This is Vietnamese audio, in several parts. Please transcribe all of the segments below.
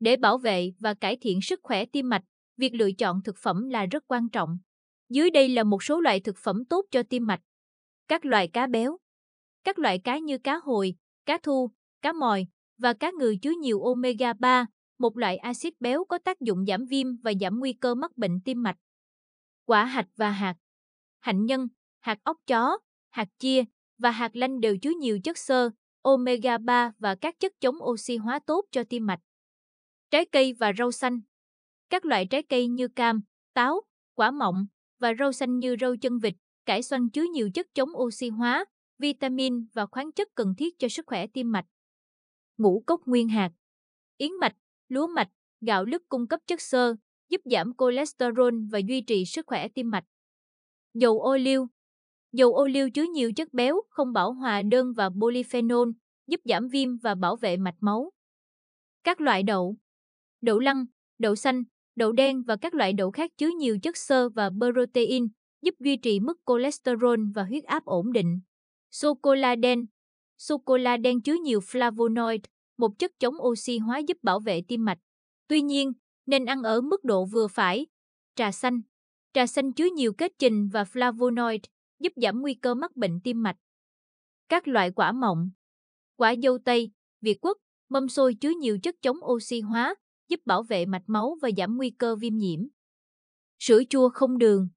Để bảo vệ và cải thiện sức khỏe tim mạch, việc lựa chọn thực phẩm là rất quan trọng. Dưới đây là một số loại thực phẩm tốt cho tim mạch. Các loại cá béo. Các loại cá như cá hồi, cá thu, cá mòi và cá ngừ chứa nhiều omega 3, một loại axit béo có tác dụng giảm viêm và giảm nguy cơ mắc bệnh tim mạch. Quả hạch và hạt. Hạnh nhân, hạt óc chó, hạt chia và hạt lanh đều chứa nhiều chất xơ, omega 3 và các chất chống oxy hóa tốt cho tim mạch trái cây và rau xanh. Các loại trái cây như cam, táo, quả mọng và rau xanh như rau chân vịt, cải xoăn chứa nhiều chất chống oxy hóa, vitamin và khoáng chất cần thiết cho sức khỏe tim mạch. Ngũ cốc nguyên hạt, yến mạch, lúa mạch, gạo lứt cung cấp chất xơ, giúp giảm cholesterol và duy trì sức khỏe tim mạch. Dầu ô liu Dầu ô liu chứa nhiều chất béo không bảo hòa đơn và polyphenol, giúp giảm viêm và bảo vệ mạch máu. Các loại đậu đậu lăng, đậu xanh, đậu đen và các loại đậu khác chứa nhiều chất xơ và protein, giúp duy trì mức cholesterol và huyết áp ổn định. Sô-cô-la đen Sô-cô-la đen chứa nhiều flavonoid, một chất chống oxy hóa giúp bảo vệ tim mạch. Tuy nhiên, nên ăn ở mức độ vừa phải. Trà xanh Trà xanh chứa nhiều kết trình và flavonoid, giúp giảm nguy cơ mắc bệnh tim mạch. Các loại quả mọng Quả dâu tây, Việt quất, mâm xôi chứa nhiều chất chống oxy hóa, giúp bảo vệ mạch máu và giảm nguy cơ viêm nhiễm. Sữa chua không đường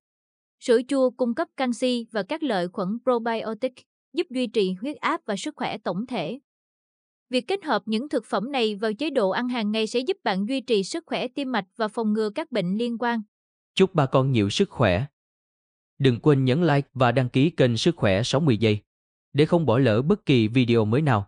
Sữa chua cung cấp canxi và các lợi khuẩn probiotic, giúp duy trì huyết áp và sức khỏe tổng thể. Việc kết hợp những thực phẩm này vào chế độ ăn hàng ngày sẽ giúp bạn duy trì sức khỏe tim mạch và phòng ngừa các bệnh liên quan. Chúc bà con nhiều sức khỏe. Đừng quên nhấn like và đăng ký kênh Sức khỏe 60 giây để không bỏ lỡ bất kỳ video mới nào.